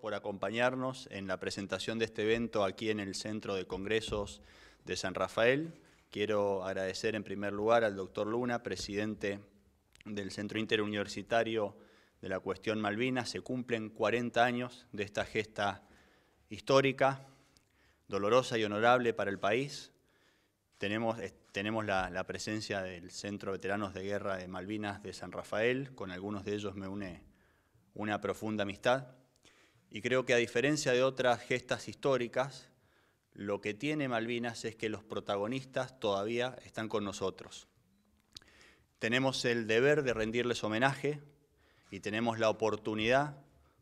por acompañarnos en la presentación de este evento aquí en el Centro de Congresos de San Rafael. Quiero agradecer en primer lugar al doctor Luna, presidente del Centro Interuniversitario de la Cuestión Malvinas. Se cumplen 40 años de esta gesta histórica, dolorosa y honorable para el país. Tenemos, eh, tenemos la, la, presencia del Centro Veteranos de Guerra de Malvinas de San Rafael, con algunos de ellos me une una profunda amistad. Y creo que a diferencia de otras gestas históricas, lo que tiene Malvinas es que los protagonistas todavía están con nosotros. Tenemos el deber de rendirles homenaje y tenemos la oportunidad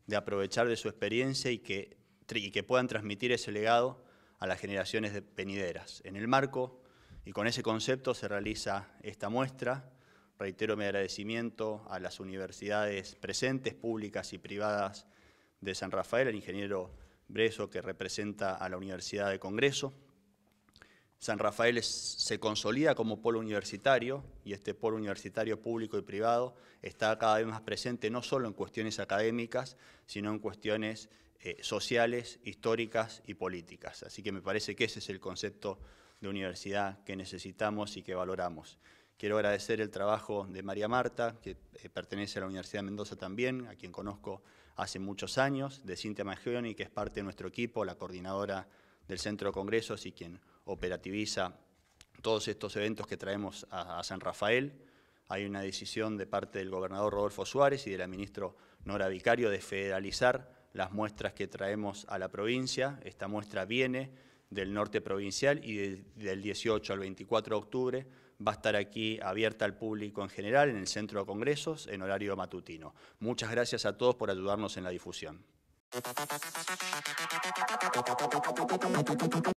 de aprovechar de su experiencia y que, que puedan transmitir ese legado a las generaciones venideras. En el marco y con ese concepto se realiza esta muestra. Reitero mi agradecimiento a las universidades presentes, públicas y privadas de San Rafael, el ingeniero Breso, que representa a la Universidad de Congreso. San Rafael se consolida como polo universitario y este polo universitario público y privado está cada vez más presente no solo en cuestiones académicas, sino en cuestiones eh, sociales, históricas y políticas. Así que me parece que ese es el concepto de universidad que necesitamos y que valoramos. Quiero agradecer el trabajo de María Marta, que eh, pertenece a la Universidad de Mendoza también, a quien conozco hace muchos años, de Cintia Maggioni, que es parte de nuestro equipo, la coordinadora del Centro de Congresos y quien operativiza todos estos eventos que traemos a, San Rafael. Hay una decisión de parte del gobernador Rodolfo Suárez y de la ministra Nora Vicario de federalizar las muestras que traemos a la provincia. Esta muestra viene del norte provincial y del 18 al 24 de octubre va a estar aquí abierta al público en general en el Centro de Congresos en horario matutino. Muchas gracias a todos por ayudarnos en la difusión.